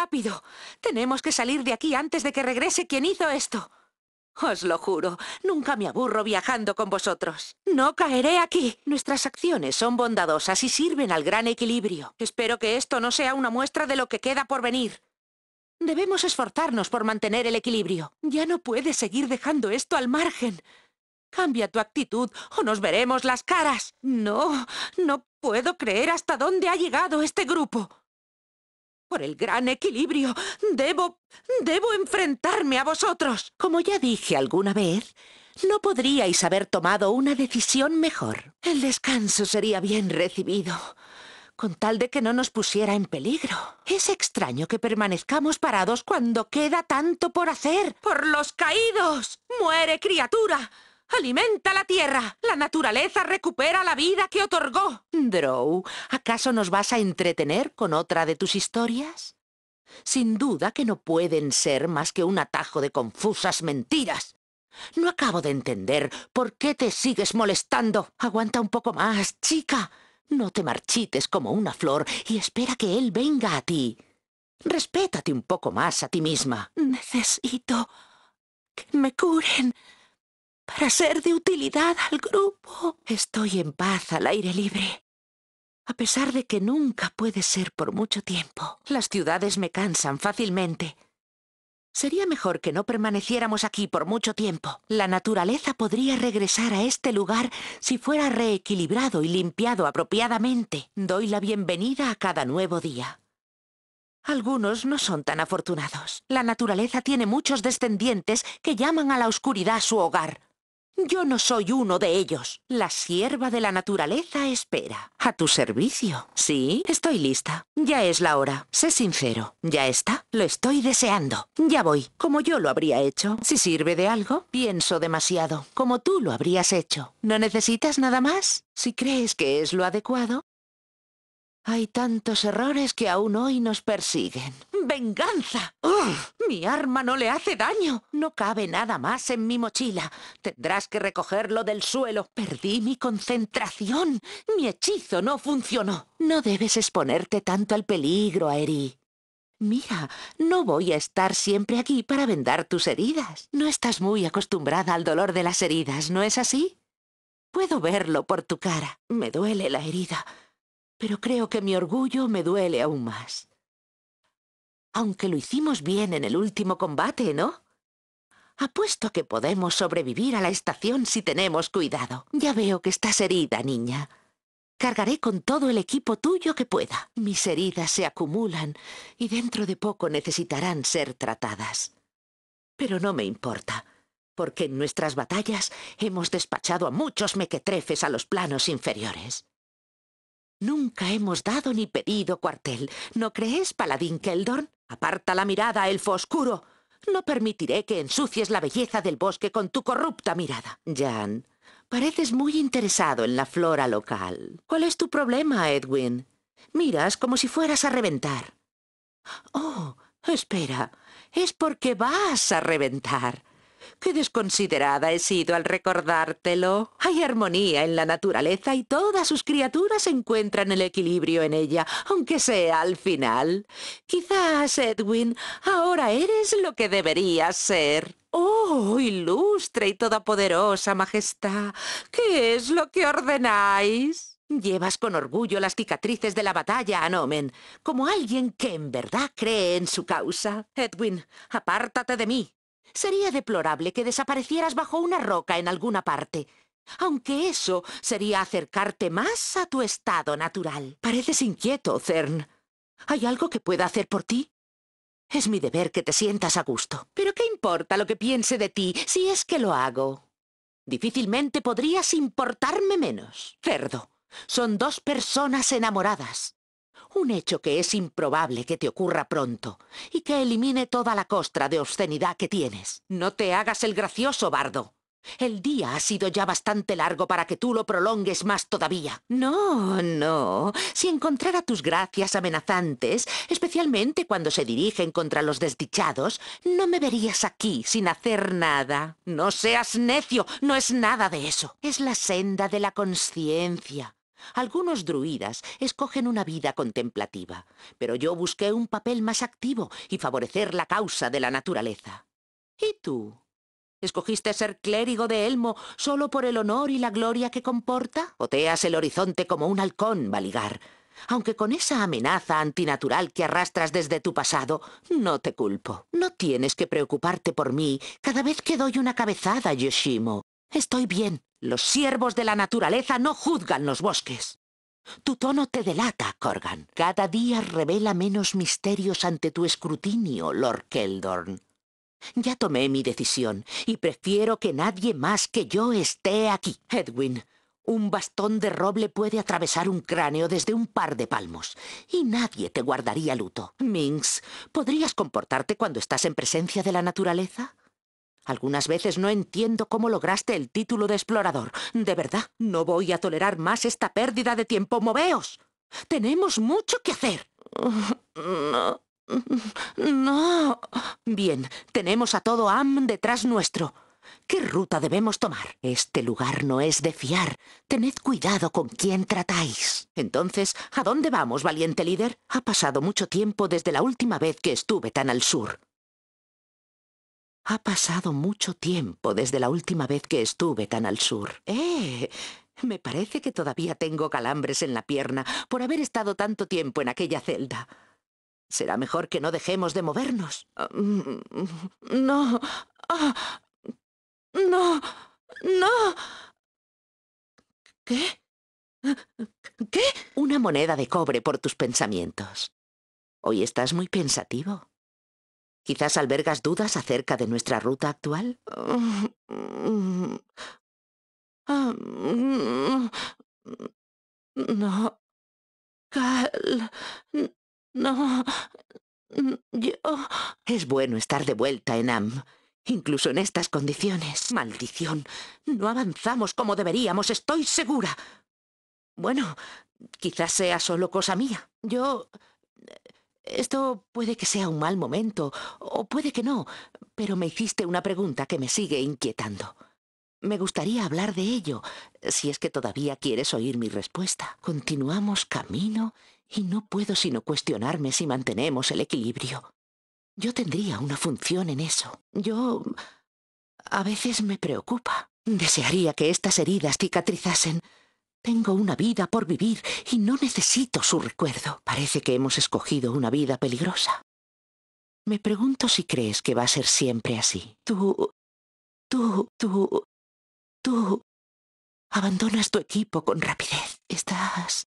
¡Rápido! Tenemos que salir de aquí antes de que regrese quien hizo esto. Os lo juro, nunca me aburro viajando con vosotros. No caeré aquí. Nuestras acciones son bondadosas y sirven al gran equilibrio. Espero que esto no sea una muestra de lo que queda por venir. Debemos esforzarnos por mantener el equilibrio. Ya no puedes seguir dejando esto al margen. Cambia tu actitud o nos veremos las caras. No, no puedo creer hasta dónde ha llegado este grupo. Por el gran equilibrio, debo... debo enfrentarme a vosotros. Como ya dije alguna vez, no podríais haber tomado una decisión mejor. El descanso sería bien recibido, con tal de que no nos pusiera en peligro. Es extraño que permanezcamos parados cuando queda tanto por hacer. ¡Por los caídos! ¡Muere, criatura! alimenta la tierra. La naturaleza recupera la vida que otorgó. Drow, ¿acaso nos vas a entretener con otra de tus historias? Sin duda que no pueden ser más que un atajo de confusas mentiras. No acabo de entender por qué te sigues molestando. Aguanta un poco más, chica. No te marchites como una flor y espera que él venga a ti. Respétate un poco más a ti misma. Necesito que me curen para ser de utilidad al grupo. Estoy en paz al aire libre. A pesar de que nunca puede ser por mucho tiempo, las ciudades me cansan fácilmente. Sería mejor que no permaneciéramos aquí por mucho tiempo. La naturaleza podría regresar a este lugar si fuera reequilibrado y limpiado apropiadamente. Doy la bienvenida a cada nuevo día. Algunos no son tan afortunados. La naturaleza tiene muchos descendientes que llaman a la oscuridad su hogar. Yo no soy uno de ellos. La sierva de la naturaleza espera. A tu servicio. Sí, estoy lista. Ya es la hora. Sé sincero. Ya está. Lo estoy deseando. Ya voy. Como yo lo habría hecho. Si sirve de algo, pienso demasiado. Como tú lo habrías hecho. ¿No necesitas nada más? Si crees que es lo adecuado, hay tantos errores que aún hoy nos persiguen. ¡Venganza! Mi arma no le hace daño. No cabe nada más en mi mochila. Tendrás que recogerlo del suelo. Perdí mi concentración. Mi hechizo no funcionó. No debes exponerte tanto al peligro, Aeri. Mira, no voy a estar siempre aquí para vendar tus heridas. No estás muy acostumbrada al dolor de las heridas, ¿no es así? Puedo verlo por tu cara. Me duele la herida pero creo que mi orgullo me duele aún más. Aunque lo hicimos bien en el último combate, ¿no? Apuesto que podemos sobrevivir a la estación si tenemos cuidado. Ya veo que estás herida, niña. Cargaré con todo el equipo tuyo que pueda. Mis heridas se acumulan y dentro de poco necesitarán ser tratadas. Pero no me importa, porque en nuestras batallas hemos despachado a muchos mequetrefes a los planos inferiores. Nunca hemos dado ni pedido cuartel. ¿No crees, paladín Keldorn? Aparta la mirada, elfo oscuro. No permitiré que ensucies la belleza del bosque con tu corrupta mirada. Jan, pareces muy interesado en la flora local. ¿Cuál es tu problema, Edwin? Miras como si fueras a reventar. Oh, espera. Es porque vas a reventar. Qué desconsiderada he sido al recordártelo. Hay armonía en la naturaleza y todas sus criaturas encuentran el equilibrio en ella, aunque sea al final. Quizás, Edwin, ahora eres lo que deberías ser. Oh, ilustre y todopoderosa Majestad, ¿qué es lo que ordenáis? Llevas con orgullo las cicatrices de la batalla, Anomen, como alguien que en verdad cree en su causa. Edwin, apártate de mí. Sería deplorable que desaparecieras bajo una roca en alguna parte, aunque eso sería acercarte más a tu estado natural. Pareces inquieto, Cern. ¿Hay algo que pueda hacer por ti? Es mi deber que te sientas a gusto. Pero ¿qué importa lo que piense de ti si es que lo hago? Difícilmente podrías importarme menos. Cerdo, son dos personas enamoradas. Un hecho que es improbable que te ocurra pronto y que elimine toda la costra de obscenidad que tienes. No te hagas el gracioso, Bardo. El día ha sido ya bastante largo para que tú lo prolongues más todavía. No, no. Si encontrara tus gracias amenazantes, especialmente cuando se dirigen contra los desdichados, no me verías aquí sin hacer nada. No seas necio, no es nada de eso. Es la senda de la conciencia, algunos druidas escogen una vida contemplativa, pero yo busqué un papel más activo y favorecer la causa de la naturaleza. ¿Y tú? ¿Escogiste ser clérigo de Elmo solo por el honor y la gloria que comporta? Oteas el horizonte como un halcón, Baligar. Aunque con esa amenaza antinatural que arrastras desde tu pasado, no te culpo. No tienes que preocuparte por mí cada vez que doy una cabezada, Yoshimo. Estoy bien. Los siervos de la naturaleza no juzgan los bosques. Tu tono te delata, Corgan. Cada día revela menos misterios ante tu escrutinio, Lord Keldorn. Ya tomé mi decisión y prefiero que nadie más que yo esté aquí. Edwin, un bastón de roble puede atravesar un cráneo desde un par de palmos y nadie te guardaría luto. Minx, ¿podrías comportarte cuando estás en presencia de la naturaleza? Algunas veces no entiendo cómo lograste el título de explorador. De verdad, no voy a tolerar más esta pérdida de tiempo. ¡Moveos! Tenemos mucho que hacer. No. No. Bien, tenemos a todo Am detrás nuestro. ¿Qué ruta debemos tomar? Este lugar no es de fiar. Tened cuidado con quién tratáis. Entonces, ¿a dónde vamos, valiente líder? Ha pasado mucho tiempo desde la última vez que estuve tan al sur. Ha pasado mucho tiempo desde la última vez que estuve tan al sur. ¡Eh! Me parece que todavía tengo calambres en la pierna por haber estado tanto tiempo en aquella celda. Será mejor que no dejemos de movernos. Mm, no. Ah, no. No. ¿Qué? ¿Qué? Una moneda de cobre por tus pensamientos. Hoy estás muy pensativo. Quizás albergas dudas acerca de nuestra ruta actual. No. Cal. No. Yo. Es bueno estar de vuelta en AM. Incluso en estas condiciones. Maldición. No avanzamos como deberíamos, estoy segura. Bueno, quizás sea solo cosa mía. Yo... Esto puede que sea un mal momento, o puede que no, pero me hiciste una pregunta que me sigue inquietando. Me gustaría hablar de ello, si es que todavía quieres oír mi respuesta. Continuamos camino y no puedo sino cuestionarme si mantenemos el equilibrio. Yo tendría una función en eso. Yo... a veces me preocupa. Desearía que estas heridas cicatrizasen, tengo una vida por vivir y no necesito su recuerdo. Parece que hemos escogido una vida peligrosa. Me pregunto si crees que va a ser siempre así. Tú... Tú... Tú... Tú... Abandonas tu equipo con rapidez. ¿Estás...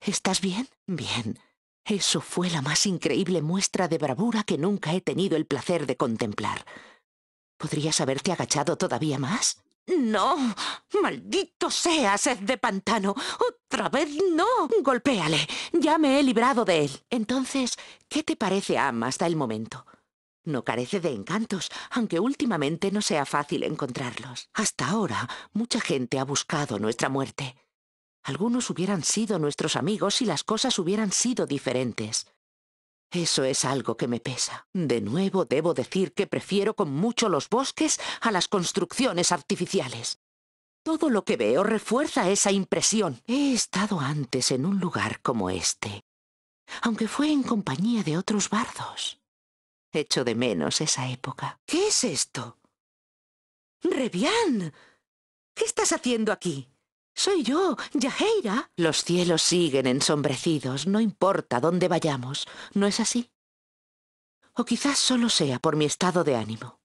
¿Estás bien? Bien. Eso fue la más increíble muestra de bravura que nunca he tenido el placer de contemplar. ¿Podrías haberte agachado todavía más? No, maldito sea, sed de pantano. Otra vez no. Golpéale. Ya me he librado de él. Entonces, ¿qué te parece Am hasta el momento? No carece de encantos, aunque últimamente no sea fácil encontrarlos. Hasta ahora, mucha gente ha buscado nuestra muerte. Algunos hubieran sido nuestros amigos si las cosas hubieran sido diferentes. Eso es algo que me pesa. De nuevo, debo decir que prefiero con mucho los bosques a las construcciones artificiales. Todo lo que veo refuerza esa impresión. He estado antes en un lugar como este, aunque fue en compañía de otros bardos. Echo de menos esa época. ¿Qué es esto? Revián. ¿Qué estás haciendo aquí? Soy yo, yajeira Los cielos siguen ensombrecidos, no importa dónde vayamos, ¿no es así? O quizás solo sea por mi estado de ánimo.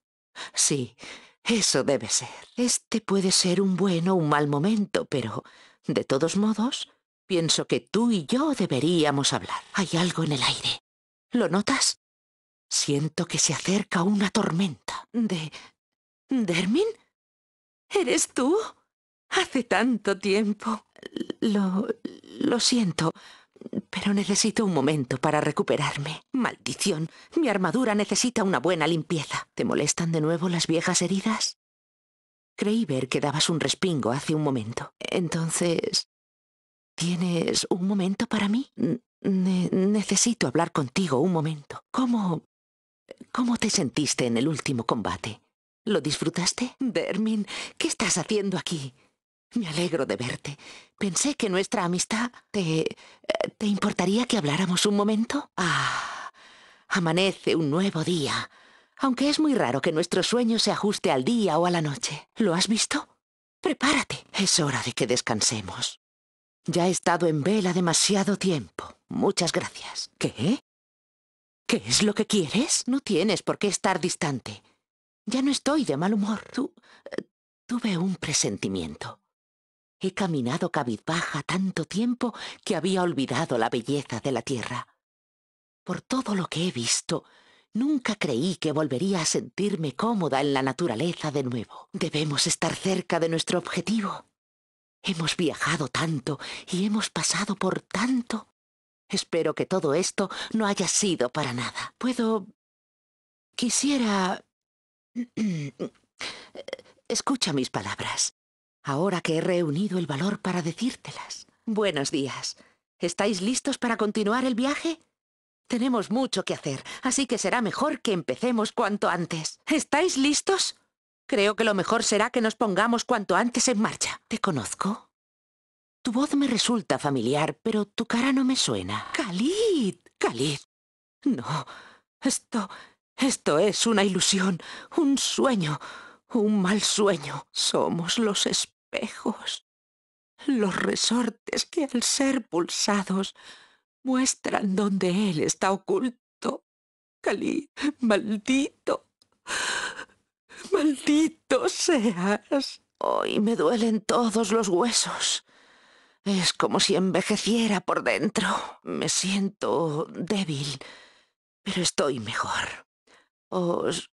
Sí, eso debe ser. Este puede ser un buen o un mal momento, pero, de todos modos, pienso que tú y yo deberíamos hablar. Hay algo en el aire. ¿Lo notas? Siento que se acerca una tormenta. ¿De... Dermin? ¿Eres tú? Hace tanto tiempo. Lo... lo siento, pero necesito un momento para recuperarme. Maldición, mi armadura necesita una buena limpieza. ¿Te molestan de nuevo las viejas heridas? Creí ver que dabas un respingo hace un momento. Entonces... ¿Tienes un momento para mí? necesito hablar contigo un momento. ¿Cómo... cómo te sentiste en el último combate? ¿Lo disfrutaste? Dermin, ¿qué estás haciendo aquí? Me alegro de verte. Pensé que nuestra amistad te... Eh, ¿Te importaría que habláramos un momento? Ah, amanece un nuevo día. Aunque es muy raro que nuestro sueño se ajuste al día o a la noche. ¿Lo has visto? Prepárate. Es hora de que descansemos. Ya he estado en vela demasiado tiempo. Muchas gracias. ¿Qué? ¿Qué es lo que quieres? No tienes por qué estar distante. Ya no estoy de mal humor. Tú... Eh, tuve un presentimiento. He caminado cabizbaja tanto tiempo que había olvidado la belleza de la tierra. Por todo lo que he visto, nunca creí que volvería a sentirme cómoda en la naturaleza de nuevo. Debemos estar cerca de nuestro objetivo. Hemos viajado tanto y hemos pasado por tanto. Espero que todo esto no haya sido para nada. Puedo... Quisiera... Escucha mis palabras ahora que he reunido el valor para decírtelas. Buenos días. ¿Estáis listos para continuar el viaje? Tenemos mucho que hacer, así que será mejor que empecemos cuanto antes. ¿Estáis listos? Creo que lo mejor será que nos pongamos cuanto antes en marcha. ¿Te conozco? Tu voz me resulta familiar, pero tu cara no me suena. ¡Khalid! ¡Khalid! No, esto... esto es una ilusión, un sueño, un mal sueño. Somos los los resortes que al ser pulsados muestran dónde él está oculto. Cali, maldito, maldito seas. Hoy me duelen todos los huesos. Es como si envejeciera por dentro. Me siento débil, pero estoy mejor. Os...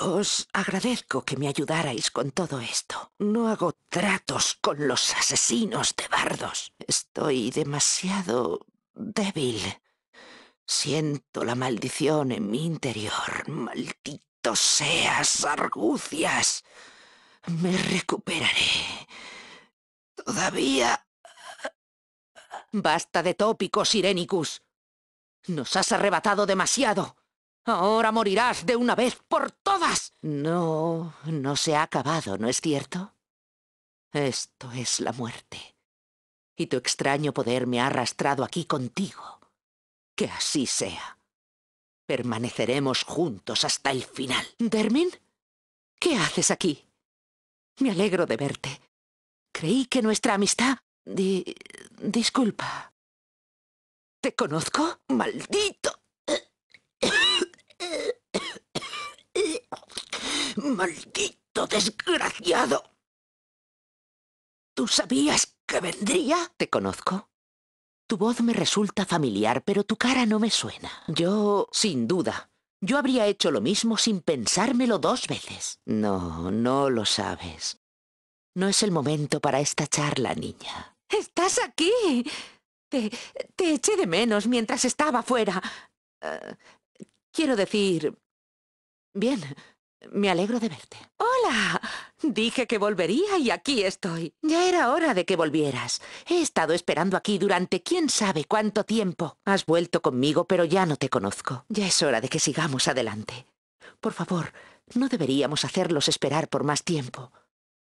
Os agradezco que me ayudarais con todo esto. No hago tratos con los asesinos de bardos. Estoy demasiado débil. Siento la maldición en mi interior. Maldito seas, argucias. Me recuperaré. Todavía... Basta de tópicos, Irenicus. Nos has arrebatado demasiado. Ahora morirás de una vez por todas. No, no se ha acabado, ¿no es cierto? Esto es la muerte. Y tu extraño poder me ha arrastrado aquí contigo. Que así sea. Permaneceremos juntos hasta el final. ¿Dermin? ¿Qué haces aquí? Me alegro de verte. Creí que nuestra amistad... disculpa. ¿Te conozco? ¡Maldito! ¡Maldito desgraciado! ¿Tú sabías que vendría? Te conozco. Tu voz me resulta familiar, pero tu cara no me suena. Yo, sin duda, yo habría hecho lo mismo sin pensármelo dos veces. No, no lo sabes. No es el momento para esta charla, niña. ¡Estás aquí! Te, te eché de menos mientras estaba fuera. Eh, quiero decir... Bien, me alegro de verte. ¡Hola! Dije que volvería y aquí estoy. Ya era hora de que volvieras. He estado esperando aquí durante quién sabe cuánto tiempo. Has vuelto conmigo, pero ya no te conozco. Ya es hora de que sigamos adelante. Por favor, no deberíamos hacerlos esperar por más tiempo.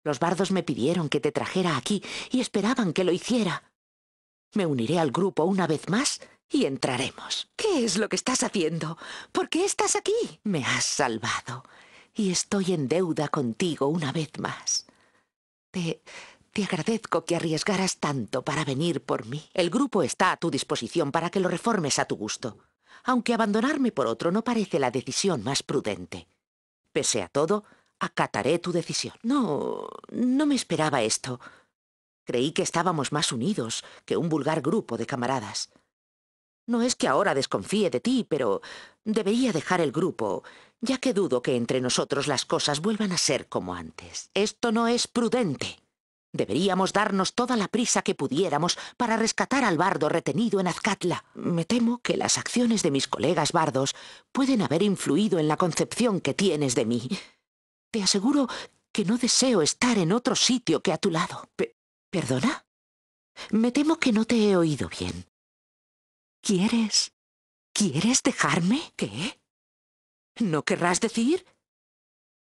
Los bardos me pidieron que te trajera aquí y esperaban que lo hiciera. Me uniré al grupo una vez más y entraremos. ¿Qué es lo que estás haciendo? ¿Por qué estás aquí? Me has salvado y estoy en deuda contigo una vez más. Te, te agradezco que arriesgaras tanto para venir por mí. El grupo está a tu disposición para que lo reformes a tu gusto, aunque abandonarme por otro no parece la decisión más prudente. Pese a todo, acataré tu decisión. No, no me esperaba esto. Creí que estábamos más unidos que un vulgar grupo de camaradas. No es que ahora desconfíe de ti, pero debería dejar el grupo ya que dudo que entre nosotros las cosas vuelvan a ser como antes. Esto no es prudente. Deberíamos darnos toda la prisa que pudiéramos para rescatar al bardo retenido en Azcatla. Me temo que las acciones de mis colegas bardos pueden haber influido en la concepción que tienes de mí. Te aseguro que no deseo estar en otro sitio que a tu lado. ¿Perdona? Me temo que no te he oído bien. ¿Quieres? ¿Quieres dejarme? ¿Qué? ¿No querrás decir?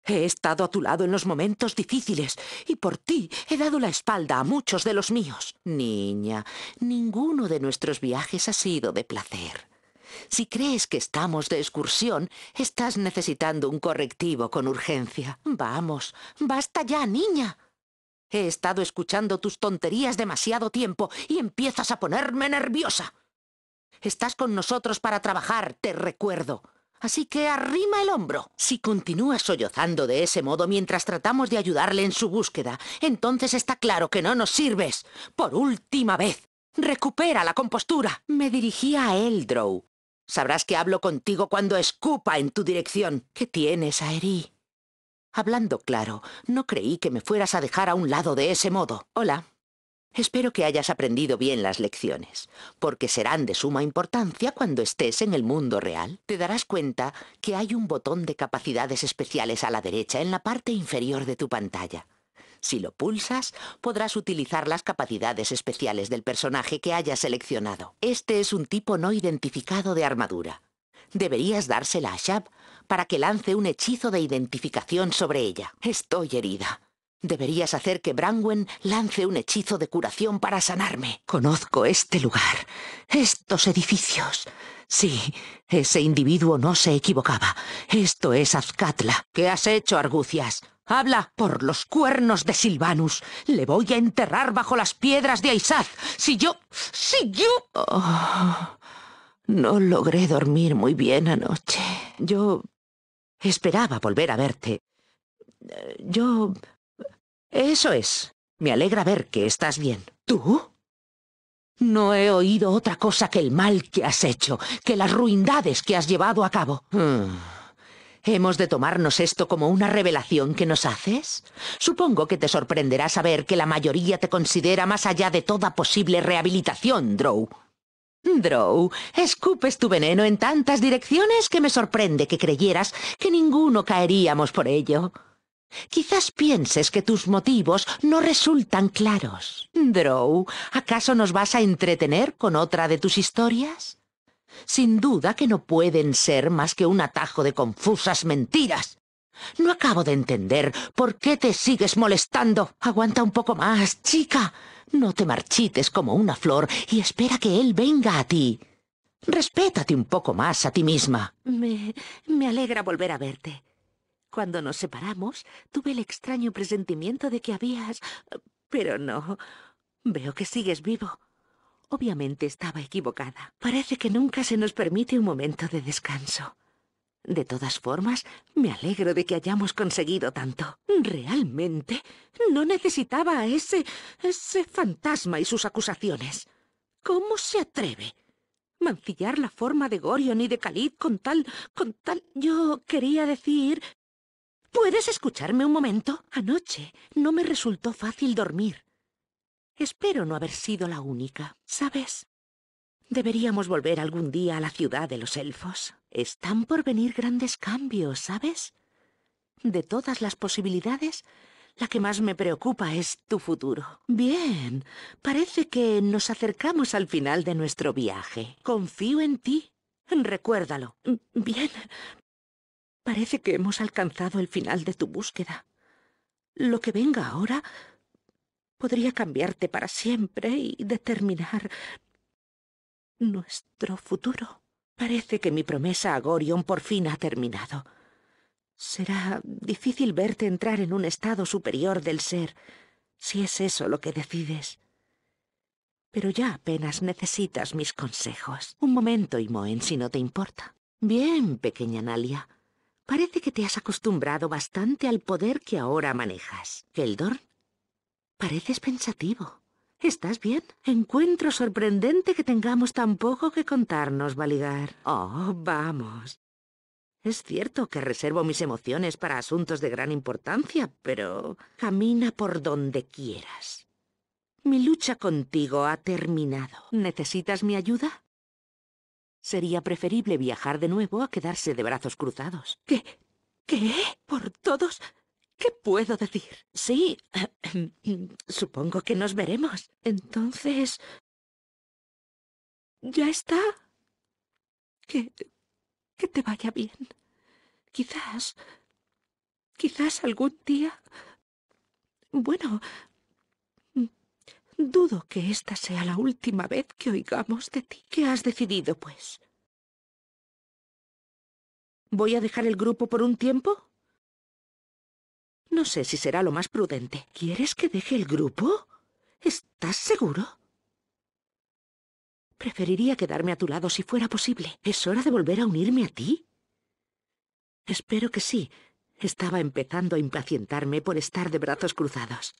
He estado a tu lado en los momentos difíciles y por ti he dado la espalda a muchos de los míos. Niña, ninguno de nuestros viajes ha sido de placer. Si crees que estamos de excursión, estás necesitando un correctivo con urgencia. Vamos, basta ya, niña. He estado escuchando tus tonterías demasiado tiempo y empiezas a ponerme nerviosa. Estás con nosotros para trabajar, te recuerdo. Así que arrima el hombro. Si continúa sollozando de ese modo mientras tratamos de ayudarle en su búsqueda, entonces está claro que no nos sirves. Por última vez, recupera la compostura. Me dirigí a Eldrow. Sabrás que hablo contigo cuando escupa en tu dirección. ¿Qué tienes, Aerí? Hablando claro, no creí que me fueras a dejar a un lado de ese modo. Hola. Espero que hayas aprendido bien las lecciones, porque serán de suma importancia cuando estés en el mundo real. Te darás cuenta que hay un botón de capacidades especiales a la derecha en la parte inferior de tu pantalla. Si lo pulsas, podrás utilizar las capacidades especiales del personaje que hayas seleccionado. Este es un tipo no identificado de armadura. Deberías dársela a Shab para que lance un hechizo de identificación sobre ella. Estoy herida. Deberías hacer que Branwen lance un hechizo de curación para sanarme. Conozco este lugar, estos edificios. Sí, ese individuo no se equivocaba. Esto es Azcatla. ¿Qué has hecho, Argucias? Habla por los cuernos de Silvanus. Le voy a enterrar bajo las piedras de Aizaz. Si yo... Si yo... Oh, no logré dormir muy bien anoche. Yo... Esperaba volver a verte. Yo... Eso es. Me alegra ver que estás bien. ¿Tú? No he oído otra cosa que el mal que has hecho, que las ruindades que has llevado a cabo. Hmm. ¿Hemos de tomarnos esto como una revelación que nos haces? Supongo que te sorprenderá saber que la mayoría te considera más allá de toda posible rehabilitación, Drow. Drow, escupes tu veneno en tantas direcciones que me sorprende que creyeras que ninguno caeríamos por ello. Quizás pienses que tus motivos no resultan claros. Drow, ¿acaso nos vas a entretener con otra de tus historias? Sin duda que no pueden ser más que un atajo de confusas mentiras. No acabo de entender por qué te sigues molestando. Aguanta un poco más, chica. No te marchites como una flor y espera que él venga a ti. Respétate un poco más a ti misma. Me, me alegra volver a verte. Cuando nos separamos, tuve el extraño presentimiento de que habías... Pero no. Veo que sigues vivo. Obviamente estaba equivocada. Parece que nunca se nos permite un momento de descanso. De todas formas, me alegro de que hayamos conseguido tanto. Realmente, no necesitaba a ese... ese fantasma y sus acusaciones. ¿Cómo se atreve? Mancillar la forma de Gorion y de Kalid con tal... con tal... Yo quería decir... ¿Puedes escucharme un momento? Anoche no me resultó fácil dormir. Espero no haber sido la única, ¿sabes? Deberíamos volver algún día a la ciudad de los elfos. Están por venir grandes cambios, ¿sabes? De todas las posibilidades, la que más me preocupa es tu futuro. Bien, parece que nos acercamos al final de nuestro viaje. Confío en ti. Recuérdalo. Bien, Parece que hemos alcanzado el final de tu búsqueda. Lo que venga ahora podría cambiarte para siempre y determinar nuestro futuro. Parece que mi promesa a Gorion por fin ha terminado. Será difícil verte entrar en un estado superior del ser, si es eso lo que decides. Pero ya apenas necesitas mis consejos. Un momento, Imoen, si no te importa. Bien, pequeña Nalia. Parece que te has acostumbrado bastante al poder que ahora manejas. Keldor, pareces pensativo. ¿Estás bien? Encuentro sorprendente que tengamos tan poco que contarnos, Valigar. Oh, vamos. Es cierto que reservo mis emociones para asuntos de gran importancia, pero camina por donde quieras. Mi lucha contigo ha terminado. ¿Necesitas mi ayuda? Sería preferible viajar de nuevo a quedarse de brazos cruzados. ¿Qué? ¿Qué? ¿Por todos? ¿Qué puedo decir? Sí. Supongo que nos veremos. Entonces... ¿Ya está? Que... que te vaya bien. Quizás... quizás algún día... Bueno, Dudo que esta sea la última vez que oigamos de ti. ¿Qué has decidido, pues? ¿Voy a dejar el grupo por un tiempo? No sé si será lo más prudente. ¿Quieres que deje el grupo? ¿Estás seguro? Preferiría quedarme a tu lado si fuera posible. ¿Es hora de volver a unirme a ti? Espero que sí. Estaba empezando a impacientarme por estar de brazos cruzados.